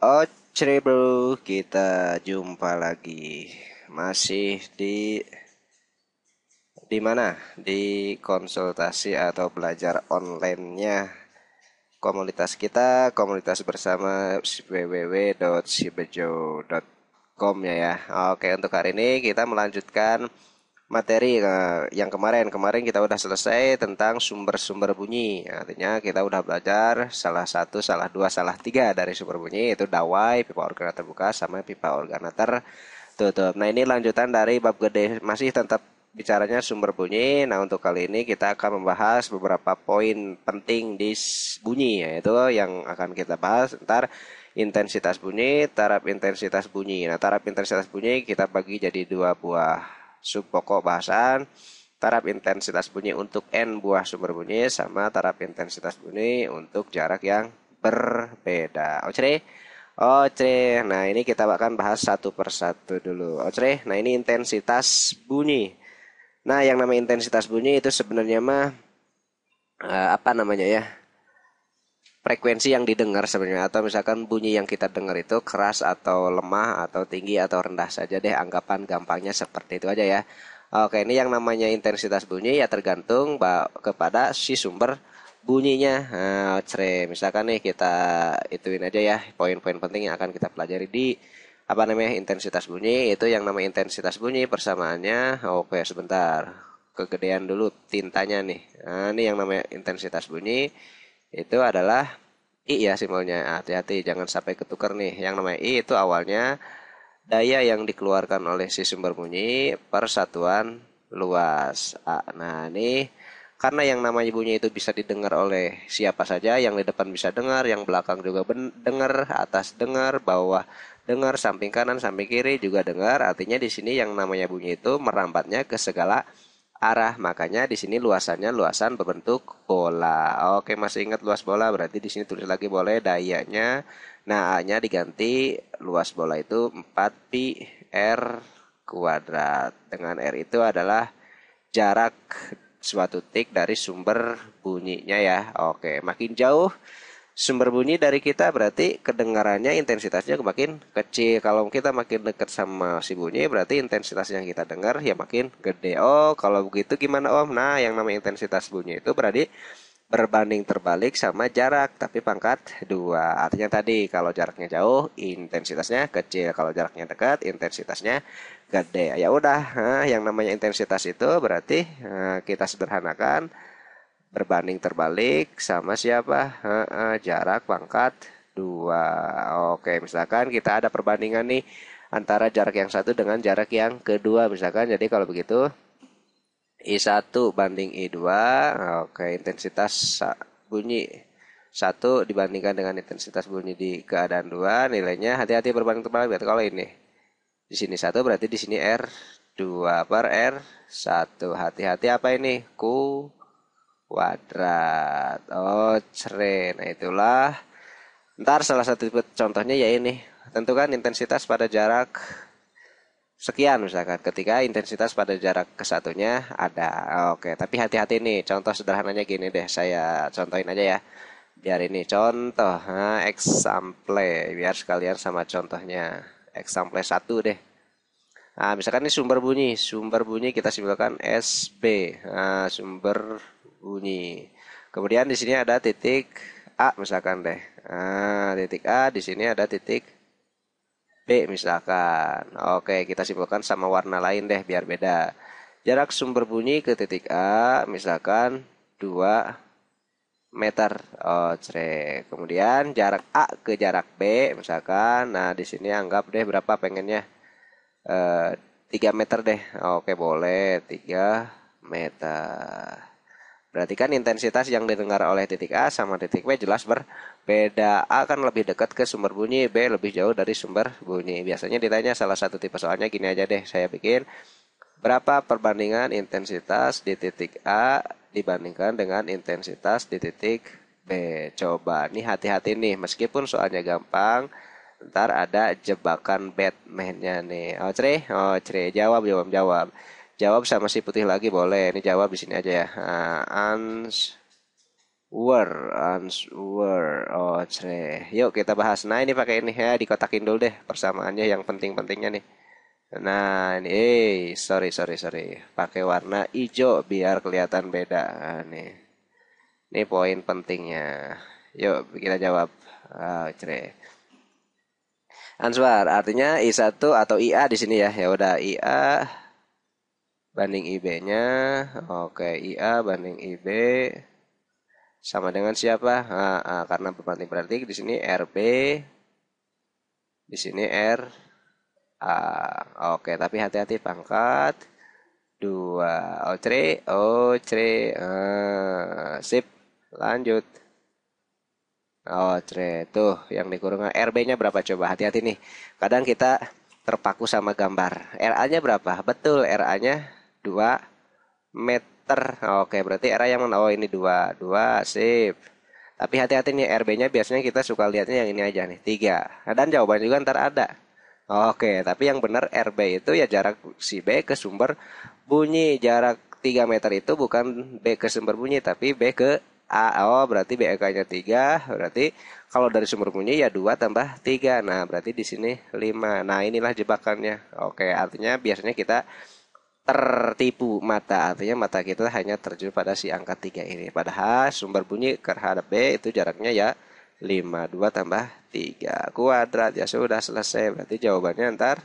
Oke oh, bro, kita jumpa lagi masih di di mana di konsultasi atau belajar onlinenya komunitas kita komunitas bersama www.sibejo.com ya ya. Oke untuk hari ini kita melanjutkan materi eh, yang kemarin kemarin kita udah selesai tentang sumber-sumber bunyi artinya kita udah belajar salah satu salah dua salah tiga dari sumber bunyi yaitu dawai pipa organa terbuka sama pipa organa tertutup nah ini lanjutan dari bab gede masih tetap bicaranya sumber bunyi nah untuk kali ini kita akan membahas beberapa poin penting di bunyi yaitu yang akan kita bahas ntar intensitas bunyi taraf intensitas bunyi nah taraf intensitas bunyi kita bagi jadi dua buah sub pokok bahasan taraf intensitas bunyi untuk n buah sumber bunyi sama taraf intensitas bunyi untuk jarak yang berbeda. Oke, oke. Nah ini kita akan bahas satu persatu dulu. Oke, nah ini intensitas bunyi. Nah yang namanya intensitas bunyi itu sebenarnya mah eh, apa namanya ya? frekuensi yang didengar sebenarnya atau misalkan bunyi yang kita dengar itu keras atau lemah atau tinggi atau rendah saja deh anggapan gampangnya seperti itu aja ya. Oke, ini yang namanya intensitas bunyi ya tergantung kepada si sumber bunyinya. Nah, misalkan nih kita ituin aja ya poin-poin penting yang akan kita pelajari di apa namanya intensitas bunyi itu yang namanya intensitas bunyi persamaannya oke sebentar kegedean dulu tintanya nih nah, ini yang namanya intensitas bunyi itu adalah I ya simbolnya. Hati-hati jangan sampai ketukar nih. Yang namanya I itu awalnya daya yang dikeluarkan oleh si sumber bunyi persatuan luas. A. Nah, ini karena yang namanya bunyi itu bisa didengar oleh siapa saja, yang di depan bisa dengar, yang belakang juga dengar, atas dengar, bawah dengar, samping kanan, samping kiri juga dengar. Artinya di sini yang namanya bunyi itu merambatnya ke segala arah. Makanya di sini luasannya luasan berbentuk bola. Oke, masih ingat luas bola? Berarti di sini tulis lagi boleh dayanya. Nah, A-nya diganti luas bola itu 4 pi r kuadrat. Dengan r itu adalah jarak suatu titik dari sumber bunyinya ya. Oke, makin jauh sumber bunyi dari kita berarti kedengarannya intensitasnya makin kecil. Kalau kita makin dekat sama si bunyi berarti intensitas yang kita dengar ya makin gede. Oh, kalau begitu gimana Om? Nah, yang namanya intensitas bunyi itu berarti berbanding terbalik sama jarak tapi pangkat dua. Artinya tadi kalau jaraknya jauh intensitasnya kecil, kalau jaraknya dekat intensitasnya gede. Ya udah, eh, yang namanya intensitas itu berarti eh, kita sederhanakan berbanding terbalik sama siapa? He -he, jarak pangkat 2. Oke, misalkan kita ada perbandingan nih antara jarak yang satu dengan jarak yang kedua misalkan. Jadi kalau begitu I1 banding I2, oke intensitas bunyi satu dibandingkan dengan intensitas bunyi di keadaan dua nilainya hati-hati berbanding terbalik. Berarti kalau ini di sini satu berarti di sini R2 per R1. Hati-hati apa ini? ku kuadrat. Oh, cerai. Nah, itulah. Ntar salah satu contohnya ya ini. Tentukan intensitas pada jarak sekian misalkan. Ketika intensitas pada jarak kesatunya ada. Oke, tapi hati-hati nih. Contoh sederhananya gini deh. Saya contohin aja ya. Biar ini contoh. Nah, example. Biar sekalian sama contohnya. Example satu deh. Nah, misalkan ini sumber bunyi. Sumber bunyi kita simpulkan SB. Nah, sumber bunyi. Kemudian di sini ada titik A misalkan deh. Nah, titik A di sini ada titik B misalkan. Oke, kita simpulkan sama warna lain deh biar beda. Jarak sumber bunyi ke titik A misalkan 2 meter. Oh, Kemudian jarak A ke jarak B misalkan. Nah, di sini anggap deh berapa pengennya? Eh, 3 meter deh. Oke, boleh 3 meter. Berarti kan intensitas yang didengar oleh titik A sama titik B jelas berbeda. A kan lebih dekat ke sumber bunyi, B lebih jauh dari sumber bunyi. Biasanya ditanya salah satu tipe soalnya gini aja deh, saya bikin berapa perbandingan intensitas di titik A dibandingkan dengan intensitas di titik B. Coba nih hati-hati nih, meskipun soalnya gampang, ntar ada jebakan Batman-nya nih. Oh, Cre, oh, Cre, jawab, jawab, jawab. Jawab sama si putih lagi boleh. Ini jawab di sini aja ya. Uh, ans were ans oh cere. Yuk kita bahas. Nah ini pakai ini ya dikotakin dulu deh persamaannya yang penting-pentingnya nih. Nah ini eh sorry sorry sorry pakai warna hijau biar kelihatan beda nah, nih. Ini poin pentingnya. Yuk kita jawab. Oh, ah, cere. Answar artinya I1 atau IA di sini ya. Ya udah IA banding IB-nya. Oke, IA banding IB sama dengan siapa? Nah, nah, karena berbanding berarti di sini RB di sini R A. Oke, tapi hati-hati pangkat dua O 3 e, O 3 e. eh, sip lanjut O 3 e, tuh yang dikurung RB nya berapa coba hati-hati nih kadang kita terpaku sama gambar RA nya berapa betul RA nya 2 meter. Nah, oke, berarti era yang mana? Oh, ini 2. 2, sip. Tapi hati-hati nih RB-nya biasanya kita suka lihatnya yang ini aja nih, 3. Nah, dan jawaban juga ntar ada. Oke, tapi yang benar RB itu ya jarak si B ke sumber bunyi. Jarak 3 meter itu bukan B ke sumber bunyi, tapi B ke A. Oh, berarti BEK-nya 3. Berarti kalau dari sumber bunyi ya 2 tambah 3. Nah, berarti di sini 5. Nah, inilah jebakannya. Oke, artinya biasanya kita tertipu mata artinya mata kita hanya terjun pada si angka 3 ini padahal sumber bunyi terhadap B itu jaraknya ya 5 2 tambah 3 kuadrat ya sudah selesai berarti jawabannya ntar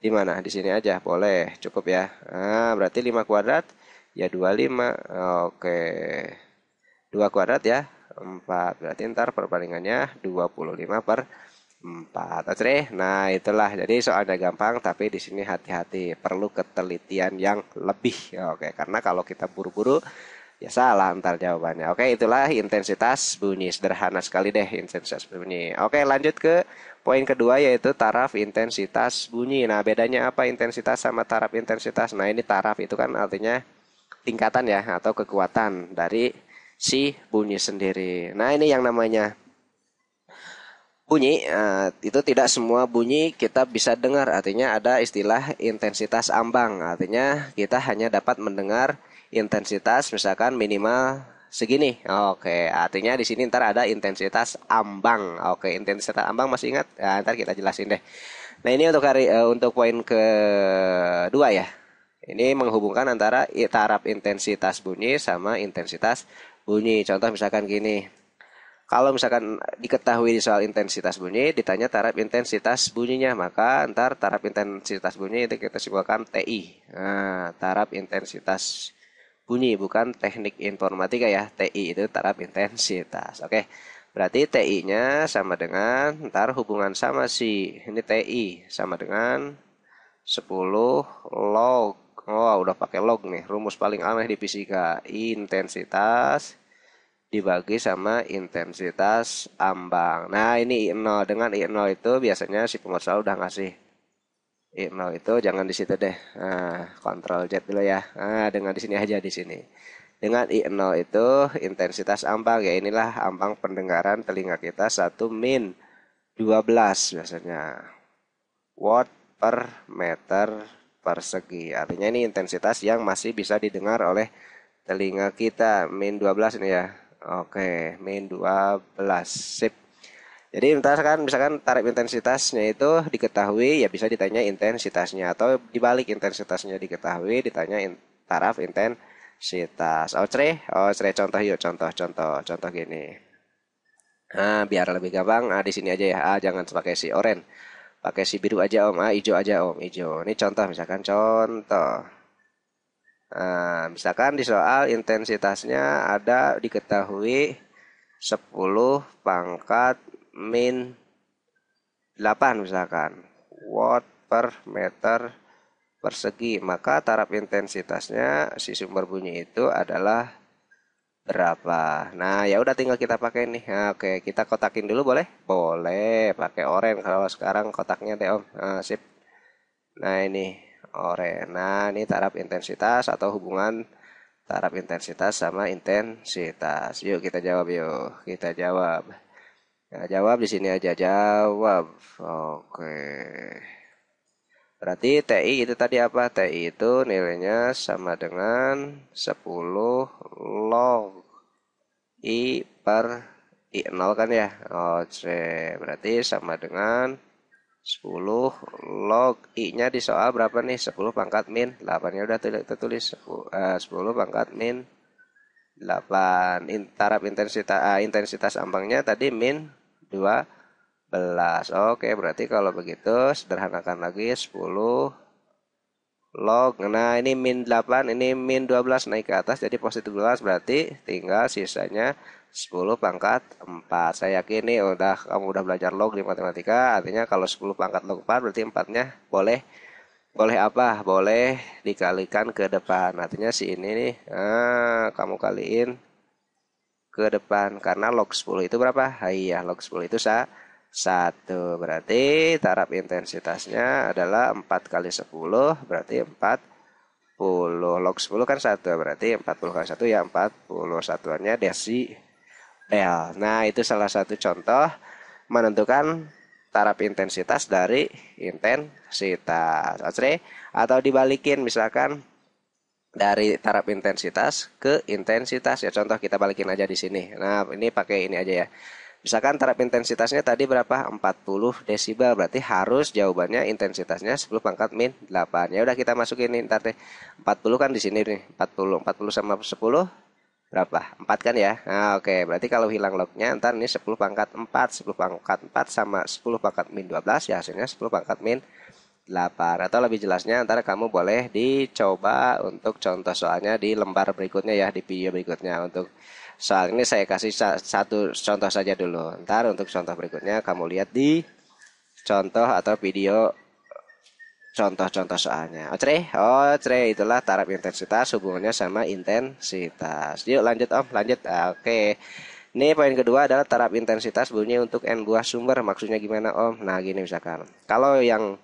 di mana di sini aja boleh cukup ya nah, berarti 5 kuadrat ya 25 oke 2 kuadrat ya 4 berarti ntar perbandingannya 25 per 4. Oke, nah itulah. Jadi soalnya gampang tapi di sini hati-hati, perlu ketelitian yang lebih. Ya, oke, karena kalau kita buru-buru ya salah antar jawabannya. Oke, itulah intensitas bunyi sederhana sekali deh intensitas bunyi. Oke, lanjut ke poin kedua yaitu taraf intensitas bunyi. Nah, bedanya apa intensitas sama taraf intensitas? Nah, ini taraf itu kan artinya tingkatan ya atau kekuatan dari si bunyi sendiri. Nah, ini yang namanya bunyi uh, itu tidak semua bunyi kita bisa dengar artinya ada istilah intensitas ambang artinya kita hanya dapat mendengar intensitas misalkan minimal segini oke artinya di sini ntar ada intensitas ambang oke intensitas ambang masih ingat nah, ntar kita jelasin deh nah ini untuk hari uh, untuk poin kedua ya ini menghubungkan antara taraf intensitas bunyi sama intensitas bunyi contoh misalkan gini kalau misalkan diketahui soal intensitas bunyi, ditanya taraf intensitas bunyinya, maka ntar taraf intensitas bunyi itu kita simpulkan TI. Nah, taraf intensitas bunyi bukan teknik informatika ya. TI itu taraf intensitas. Oke. Berarti TI-nya sama dengan ntar hubungan sama si ini TI sama dengan 10 log. Oh, udah pakai log nih, rumus paling aneh di fisika, intensitas dibagi sama intensitas ambang. Nah, ini I0 dengan I0 itu biasanya si pemersal udah ngasih I0 itu jangan di situ deh. Nah, kontrol Z dulu ya. Nah, dengan di sini aja di sini. Dengan I0 itu intensitas ambang ya inilah ambang pendengaran telinga kita 1 min 12 biasanya. Watt per meter persegi. Artinya ini intensitas yang masih bisa didengar oleh telinga kita min 12 ini ya Oke, min 12 sip. Jadi misalkan, misalkan tarif intensitasnya itu diketahui ya bisa ditanya intensitasnya atau dibalik intensitasnya diketahui ditanya in, taraf intensitas. Oh cere, oh cere contoh yuk contoh contoh contoh gini. Nah, biar lebih gampang, ah di sini aja ya. Ah jangan pakai si oren. Pakai si biru aja Om. Ah hijau aja Om, hijau. Ini contoh misalkan contoh. Nah, misalkan di soal intensitasnya ada diketahui 10 pangkat min 8 misalkan watt per meter persegi maka taraf intensitasnya si sumber bunyi itu adalah berapa nah ya udah tinggal kita pakai nih nah, oke kita kotakin dulu boleh boleh pakai oren kalau sekarang kotaknya deh om nah, sip nah ini ore. Nah, ini taraf intensitas atau hubungan taraf intensitas sama intensitas. Yuk kita jawab yuk, kita jawab. Nah, jawab di sini aja jawab. Oke. Berarti TI itu tadi apa? TI itu nilainya sama dengan 10 log I per I0 kan ya? Oke, berarti sama dengan 10 log i-nya di soal berapa nih? 10 pangkat min 8-nya udah kita tulis 10 pangkat min 8 intarap intensitas uh, eh, intensitas ambangnya tadi min 12. Oke, berarti kalau begitu sederhanakan lagi 10 log. Nah, ini min 8, ini min 12 naik ke atas jadi positif 12 berarti tinggal sisanya 10 pangkat 4. Saya yakin nih udah kamu udah belajar log di matematika, artinya kalau 10 pangkat log 4 berarti 4-nya boleh boleh apa? Boleh dikalikan ke depan. Artinya si ini nih eh, kamu kaliin ke depan karena log 10 itu berapa? Ah, iya, log 10 itu sa satu berarti taraf intensitasnya adalah 4 kali 10 berarti 40 log 10 kan satu berarti 40 kali 1 ya 40 satuannya desi L, ya, Nah, itu salah satu contoh menentukan taraf intensitas dari intensitas. Oke, atau dibalikin misalkan dari taraf intensitas ke intensitas ya contoh kita balikin aja di sini. Nah, ini pakai ini aja ya. Misalkan taraf intensitasnya tadi berapa? 40 desibel. Berarti harus jawabannya intensitasnya 10 pangkat min 8. Ya udah kita masukin ini ntar deh. 40 kan di sini nih. 40 40 sama 10 berapa? 4 kan ya? Nah, oke, okay. berarti kalau hilang lognya ntar ini 10 pangkat 4, 10 pangkat 4 sama 10 pangkat min 12 ya hasilnya 10 pangkat min 8 atau lebih jelasnya ntar kamu boleh dicoba untuk contoh soalnya di lembar berikutnya ya di video berikutnya untuk soal ini saya kasih satu contoh saja dulu ntar untuk contoh berikutnya kamu lihat di contoh atau video contoh-contoh soalnya. Oke, oh, itulah taraf intensitas hubungannya sama intensitas. Yuk lanjut Om, lanjut. Ah, Oke. Okay. Ini poin kedua adalah taraf intensitas bunyi untuk n buah sumber. Maksudnya gimana Om? Nah, gini misalkan. Kalau yang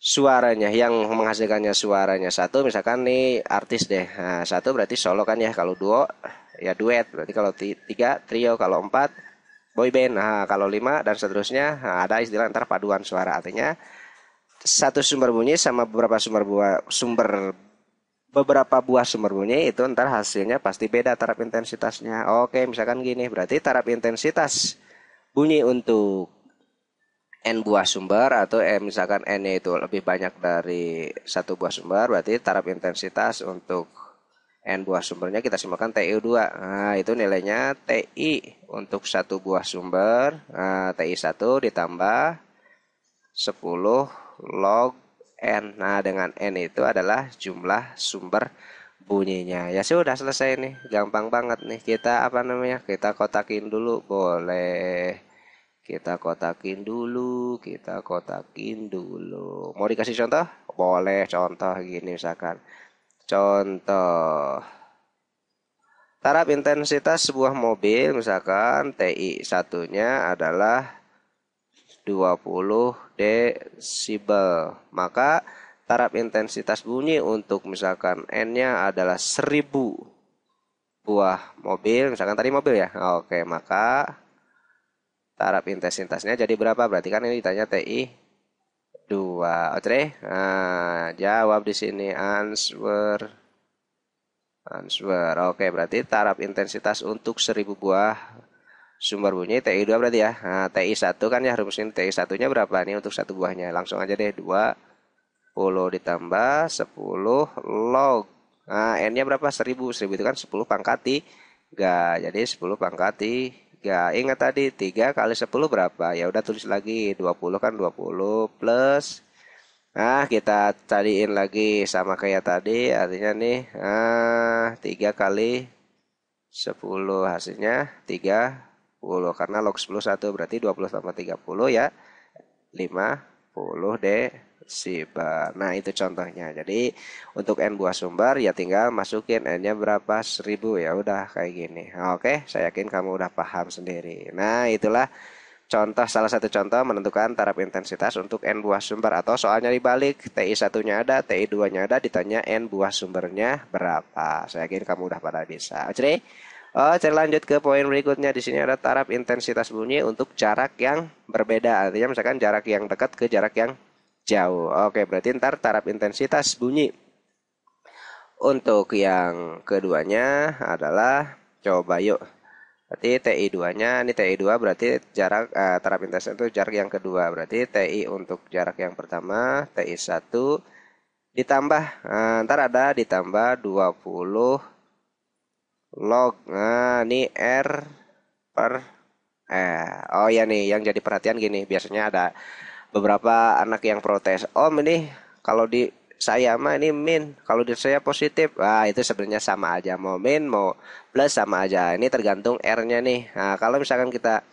suaranya yang menghasilkannya suaranya satu misalkan nih artis deh nah, satu berarti solo kan ya kalau duo ya duet berarti kalau tiga trio kalau empat boy band nah kalau lima dan seterusnya nah, ada istilah antar paduan suara artinya satu sumber bunyi sama beberapa sumber buah sumber beberapa buah sumber bunyi itu ntar hasilnya pasti beda taraf intensitasnya. Oke, misalkan gini, berarti taraf intensitas bunyi untuk n buah sumber atau m e, misalkan n itu lebih banyak dari satu buah sumber, berarti taraf intensitas untuk n buah sumbernya kita simpulkan TI 2. Nah, itu nilainya TI untuk satu buah sumber, nah, TI 1 ditambah 10 log n. Nah, dengan n itu adalah jumlah sumber bunyinya. Ya sudah selesai nih, gampang banget nih. Kita apa namanya? Kita kotakin dulu boleh. Kita kotakin dulu, kita kotakin dulu. Mau dikasih contoh? Boleh contoh gini misalkan. Contoh Taraf intensitas sebuah mobil misalkan TI satunya adalah 20 desibel. Maka taraf intensitas bunyi untuk misalkan N-nya adalah 1000 buah mobil, misalkan tadi mobil ya. Oke, maka taraf intensitasnya jadi berapa? Berarti kan ini ditanya TI 2. Oke Nah, jawab di sini answer answer. Oke, berarti taraf intensitas untuk 1000 buah sumber bunyi TI 2 berarti ya. Nah, TI 1 kan ya ini TI 1-nya berapa nih untuk satu buahnya? Langsung aja deh 2 ditambah 10 log. Nah, n-nya berapa? 1000. 1000 itu kan 10 pangkat 3. Jadi 10 pangkat 3. Ingat tadi 3 kali 10 berapa? Ya udah tulis lagi 20 kan 20 plus Nah, kita cariin lagi sama kayak tadi, artinya nih ah, 3 kali 10 hasilnya 3 karena log 10 1 berarti 20 tambah 30 ya 50 desibel nah itu contohnya jadi untuk n buah sumber ya tinggal masukin n nya berapa 1000 ya udah kayak gini oke saya yakin kamu udah paham sendiri nah itulah contoh salah satu contoh menentukan taraf intensitas untuk n buah sumber atau soalnya dibalik TI satunya ada TI 2 nya ada ditanya n buah sumbernya berapa saya yakin kamu udah pada bisa oke Oh, saya lanjut ke poin berikutnya. Di sini ada taraf intensitas bunyi untuk jarak yang berbeda. Artinya misalkan jarak yang dekat ke jarak yang jauh. Oke, berarti ntar taraf intensitas bunyi. Untuk yang keduanya adalah coba yuk. Berarti TI2-nya, ini TI2 berarti jarak uh, taraf intensitas itu jarak yang kedua. Berarti TI untuk jarak yang pertama, TI1 ditambah uh, ntar ada ditambah 20 log nah ini r per eh oh ya nih yang jadi perhatian gini biasanya ada beberapa anak yang protes om ini kalau di saya mah ini min kalau di saya positif ah itu sebenarnya sama aja mau min mau plus sama aja ini tergantung r nya nih nah kalau misalkan kita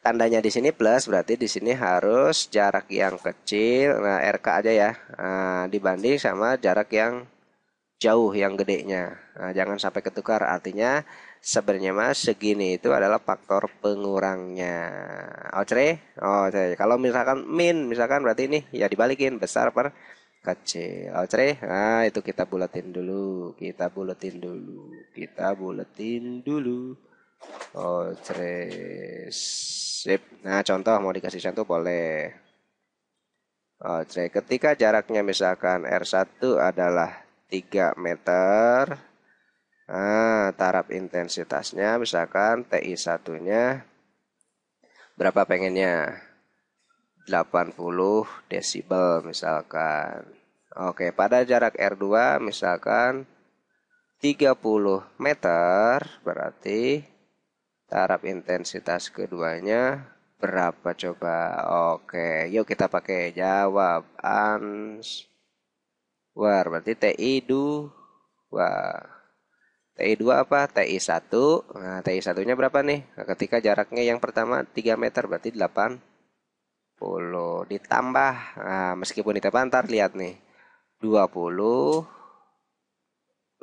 tandanya di sini plus berarti di sini harus jarak yang kecil nah rk aja ya nah, dibanding sama jarak yang jauh yang gedenya. Nah, jangan sampai ketukar. Artinya sebenarnya mas segini itu adalah faktor pengurangnya. Oke, oke. Kalau misalkan min, misalkan berarti ini ya dibalikin besar per kecil. Oke, nah itu kita buletin dulu, kita buletin dulu, kita buletin dulu. Oke, sip. Nah contoh mau dikasih contoh boleh. Oke, ketika jaraknya misalkan R1 adalah 3 meter. Nah, taraf intensitasnya misalkan TI satunya berapa pengennya? 80 desibel misalkan. Oke, pada jarak R2 misalkan 30 meter berarti taraf intensitas keduanya berapa coba? Oke, yuk kita pakai jawaban War berarti TI 2 TI 2 apa? TI 1. Nah, TI 1-nya berapa nih? Nah, ketika jaraknya yang pertama 3 meter berarti 8 ditambah nah, meskipun tepan ntar lihat nih 20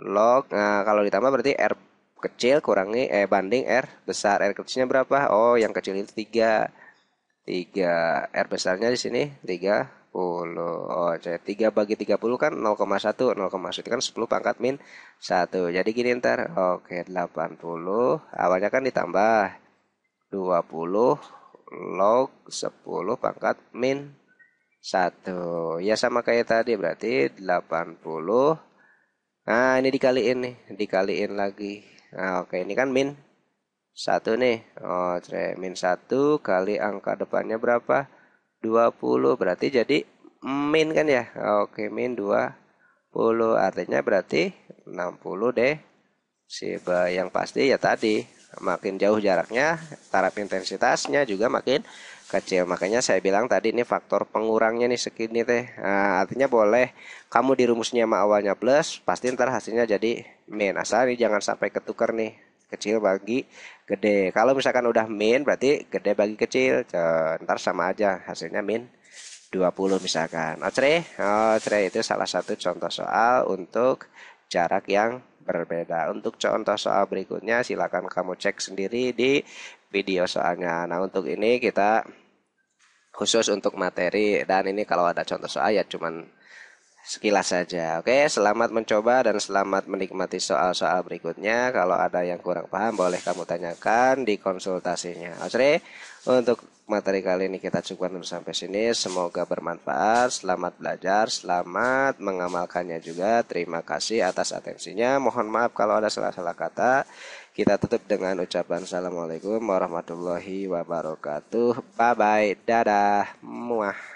log nah, kalau ditambah berarti R kecil kurangi eh banding R besar R kecilnya berapa oh yang kecil itu 3 3 R besarnya di sini 3 10 Oh, jadi 3 bagi 30 kan 0,1, 0,1 kan 10 pangkat min 1. Jadi gini ntar, oke 80, awalnya kan ditambah 20 log 10 pangkat min 1. Ya sama kayak tadi berarti 80 Nah, ini dikaliin nih, dikaliin lagi. Nah, oke, ini kan min 1 nih. Oh, min 1 kali angka depannya berapa? 20 berarti jadi min kan ya oke min 20 artinya berarti 60 deh si yang pasti ya tadi makin jauh jaraknya taraf intensitasnya juga makin kecil makanya saya bilang tadi ini faktor pengurangnya nih segini teh nah, artinya boleh kamu dirumusnya sama awalnya plus pasti ntar hasilnya jadi min asal nih jangan sampai ketukar nih kecil bagi gede. Kalau misalkan udah min berarti gede bagi kecil. Ntar sama aja hasilnya min 20 misalkan. Ocre, ocre itu salah satu contoh soal untuk jarak yang berbeda. Untuk contoh soal berikutnya silakan kamu cek sendiri di video soalnya. Nah, untuk ini kita khusus untuk materi dan ini kalau ada contoh soal ya cuman sekilas saja. Oke, selamat mencoba dan selamat menikmati soal-soal berikutnya. Kalau ada yang kurang paham, boleh kamu tanyakan di konsultasinya. Oke, untuk materi kali ini kita cukupkan dulu sampai sini. Semoga bermanfaat. Selamat belajar, selamat mengamalkannya juga. Terima kasih atas atensinya. Mohon maaf kalau ada salah-salah kata. Kita tutup dengan ucapan Assalamualaikum warahmatullahi wabarakatuh. Bye-bye. Dadah. Muah.